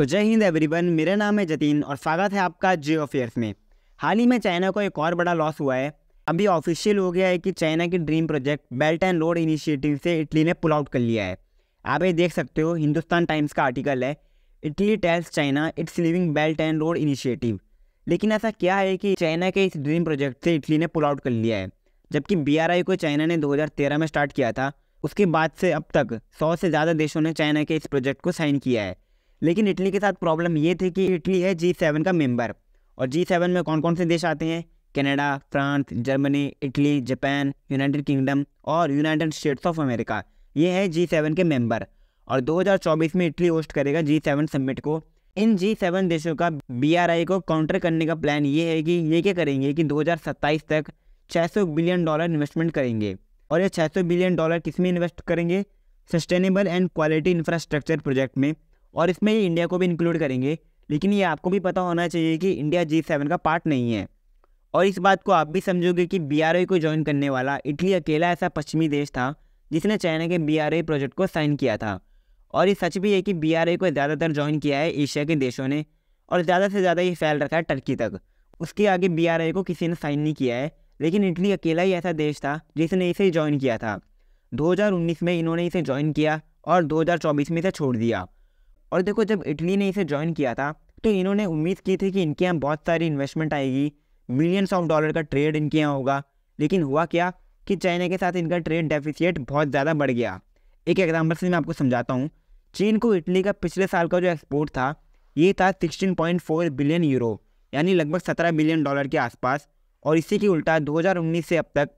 तो जय हिंद एवरीवन मेरा नाम है जतीन और स्वागत है आपका जियो अफेयर्स में हाल ही में चाइना को एक और बड़ा लॉस हुआ है अभी ऑफिशियल हो गया है कि चाइना की dream project belt and road initiative से इटली ने पुल आउट कर लिया है आप ये देख सकते हो हिंदुस्तान टाइम्स का आर्टिकल है Italy tells China it's leaving belt and road initiative लेकिन ऐसा क्या है कि चाइना के इस ड्रीम प्रोजेक्ट से इटली ने पुल आउट कर लिया है जबकि बी को चाइना ने दो में स्टार्ट किया था उसके बाद से अब तक सौ से ज़्यादा देशों ने चाइना के इस प्रोजेक्ट को साइन किया है लेकिन इटली के साथ प्रॉब्लम ये थी कि इटली है जी सेवन का मेंबर और जी सेवन में कौन कौन से देश आते हैं Canada France Germany Italy Japan United Kingdom और यूनाइटेड स्टेट्स ऑफ अमेरिका ये है जी सेवन के मेंबर और 2024 में इटली होस्ट करेगा जी सेवन समिट को इन जी सेवन देशों का बी को काउंटर करने का प्लान ये है कि ये क्या करेंगे कि दो तक छः बिलियन डॉलर इन्वेस्टमेंट करेंगे और ये छः बिलियन डॉलर किस में इन्वेस्ट करेंगे sustainable and quality infrastructure project में और इसमें इंडिया को भी इंक्लूड करेंगे लेकिन ये आपको भी पता होना चाहिए कि इंडिया जी सेवन का पार्ट नहीं है और इस बात को आप भी समझोगे कि बी को ज्वाइन करने वाला इटली अकेला ऐसा पश्चिमी देश था जिसने चाइना के बी प्रोजेक्ट को साइन किया था और ये सच भी है कि बी को ज़्यादातर ज्वाइन किया है एशिया के देशों ने और ज़्यादा से ज़्यादा ये फैल रखा है टर्की तक उसके आगे बी को किसी ने साइन नहीं किया है लेकिन इटली अकेला ही ऐसा देश था जिसने इसे ज्वाइन किया था 2019 में इन्होंने इसे ज्वाइन किया और 2024 में इसे छोड़ दिया और देखो जब इटली ने इसे ज्वाइन किया था तो इन्होंने उम्मीद की थी कि इनके यहाँ बहुत सारी इन्वेस्टमेंट आएगी मिलियंस ऑफ डॉलर का ट्रेड इनके यहाँ होगा लेकिन हुआ क्या कि चाइना के साथ इनका ट्रेड डेफिसिएट बहुत ज़्यादा बढ़ गया एक एग्जाम्पल से मैं आपको समझाता हूँ चीन को इटली का पिछले साल का जो एक्सपोर्ट था ये था sixteen point four billion euro यानी लगभग सत्रह बिलियन डॉलर के आसपास और इसी के उल्टा दो हज़ार उन्नीस से अब तक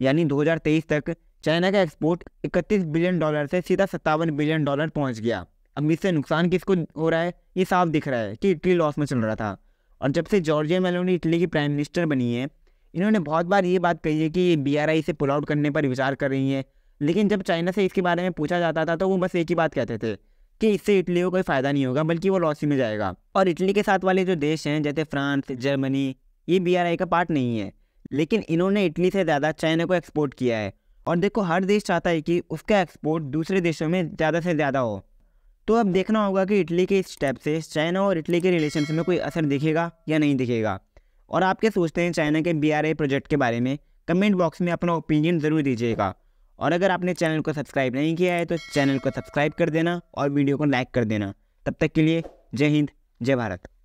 यानी दो हज़ार तेईस तक चाइना का एक्सपोर्ट इकतीस बिलियन डॉलर से सीधा सत्तावन बिलियन डॉलर पहुँच गया अब इससे नुकसान किसको हो रहा है ये साफ दिख रहा है कि इटली लॉस में चल रहा था और जब से जॉर्जिया मेलोनी इटली की प्राइम मिनिस्टर बनी है इन्होंने बहुत बार ये बात कही है कि आर बी से पुल आउट करने पर विचार कर रही है लेकिन जब चाइना से इसके बारे में पूछा जाता था तो वो बस एक ही बात कहते थे कि इससे इटली को कोई फ़ायदा नहीं होगा बल्कि वो लॉस ही में जाएगा और इटली के साथ वाले जो देश हैं जैसे फ्रांस जर्मनी ये बी का पार्ट नहीं है लेकिन इन्होंने इटली से ज़्यादा चाइना को एक्सपोर्ट किया है और देखो हर देश चाहता है कि उसका एक्सपोर्ट दूसरे देशों में ज़्यादा से ज़्यादा हो तो अब देखना होगा कि इटली के इस स्टेप से चाइना और इटली के रिलेशन में कोई असर दिखेगा या नहीं दिखेगा और आप क्या सोचते हैं चाइना के बी प्रोजेक्ट के बारे में कमेंट बॉक्स में अपना ओपिनियन ज़रूर दीजिएगा और अगर आपने चैनल को सब्सक्राइब नहीं किया है तो चैनल को सब्सक्राइब कर देना और वीडियो को लाइक कर देना तब तक के लिए जय हिंद जय भारत